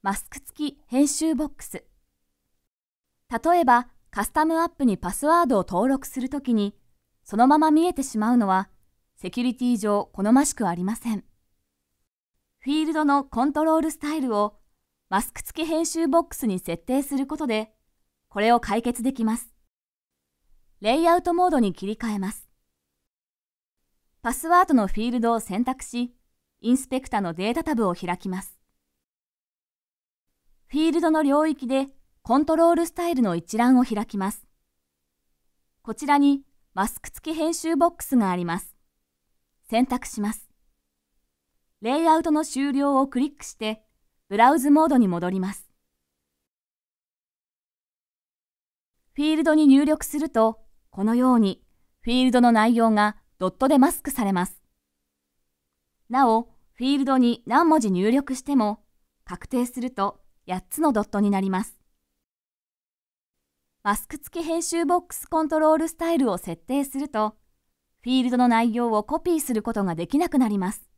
マスク付き編集ボックス。例えば、カスタムアップにパスワードを登録するときに、そのまま見えてしまうのは、セキュリティ上好ましくありません。フィールドのコントロールスタイルをマスク付き編集ボックスに設定することで、これを解決できます。レイアウトモードに切り替えます。パスワードのフィールドを選択し、インスペクタのデータタブを開きます。フィールドの領域でコントロールスタイルの一覧を開きます。こちらにマスク付き編集ボックスがあります。選択します。レイアウトの終了をクリックして、ブラウズモードに戻ります。フィールドに入力すると、このようにフィールドの内容がドットでマスクされます。なお、フィールドに何文字入力しても、確定すると8つのドットになります。マスク付き編集ボックスコントロールスタイルを設定すると、フィールドの内容をコピーすることができなくなります。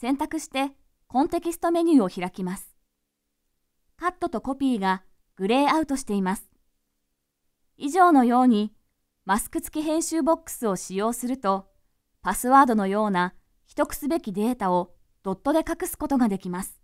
選択して、コンテキストメニューを開きます。カットとコピーがグレーアウトしています。以上のように、マスク付き編集ボックスを使用すると、パスワードのような秘匿すべきデータをドットで隠すことができます。